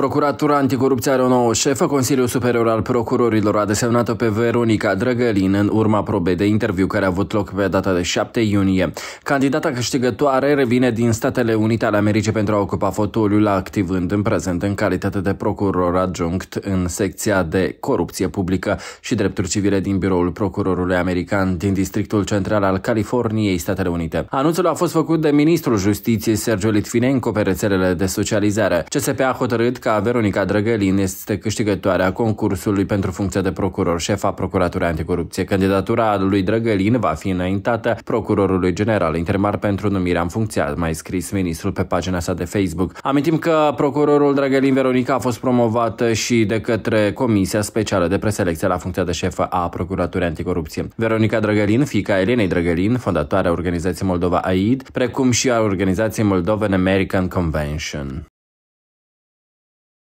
Procuratura Anticorupție are o nouă șefă. Consiliul Superior al Procurorilor a desemnat-o pe Veronica Drăgălin în urma probei de interviu care a avut loc pe data de 7 iunie. Candidata câștigătoare revine din Statele Unite ale Americii pentru a ocupa fotoliul activând în prezent în calitate de procuror adjunct în secția de corupție publică și drepturi civile din biroul procurorului american din Districtul Central al Californiei, Statele Unite. Anunțul a fost făcut de ministrul justiției Sergio Litvinenko pe rețelele de socializare. CSP a hotărât că Poliția Veronica Drăgălin este câștigătoarea concursului pentru funcția de procuror șef a Procuraturii Anticorupție. Candidatura lui Drăgălin va fi înaintată procurorului general intermar pentru numirea în funcție, a mai scris ministrul pe pagina sa de Facebook. Amintim că procurorul Drăgălin Veronica a fost promovată și de către Comisia Specială de Preselecție la funcția de șef a Procuraturii Anticorupție. Veronica Drăgălin, fica Elenei Drăgălin, fondatoarea organizației Moldova AID, precum și a organizației Moldovan American Convention.